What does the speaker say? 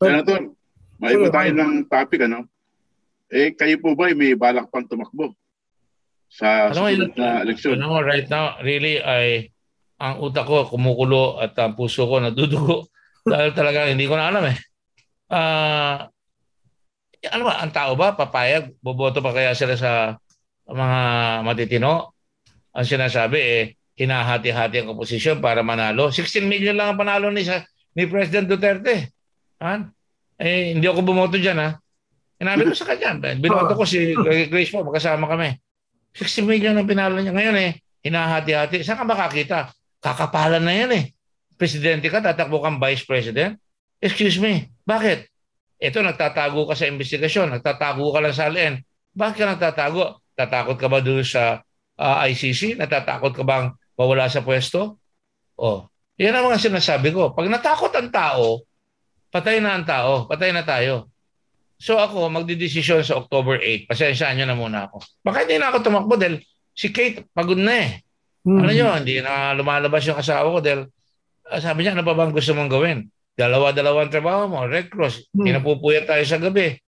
Kaya na to, maiba tayo ng topic ano. Eh kayo po ba may balak pang tumakbo sa ano, susunod na eleksyon? Ano, right now, really ay ang utak ko kumukulo at ang puso ko nadudugo dahil talaga hindi ko na alam eh. Ah, uh, ano ba, ang tao ba papayag? Boboto pa kaya sila sa mga matitino? Ang sinasabi eh, hinahati-hati ang komposisyon para manalo. 16 million lang ang panalo ni, sa, ni President Duterte. Han? Ah, eh, hindi ako bumoto dyan, ha? Ah. Hinabi ko sa kanya. Binoto ko si ah. Grace po, magkasama kami. 60 million ang pinalo niya. Ngayon eh, hinahati-hati. Saan ka makakita? Kakapalan na yan eh. Presidente ka, tatakbo kang vice president? Excuse me, bakit? Ito, nagtatago ka sa investigasyon. Nagtatago ka lang sa alin. Bakit ka nagtatago? Tatakot ka ba doon sa uh, ICC? Natatakot ka bang mawala sa pwesto? Oh, yan ang mga sinasabi ko. Pag natakot ang tao, patay na ang tao, patay na tayo. So ako, magdidesisyon sa October 8. Pasensyaan nyo na muna ako. Baka hindi na ako tumakbo dahil si Kate pagod na eh. Ano hmm. Ano yun, hindi na lumalabas yung asawa ko dahil ah, sabi niya, ano pa ba gusto mong gawin? Dalawa-dalawang trabaho mo, Red Cross, hmm. pinapupuyat tayo sa gabi.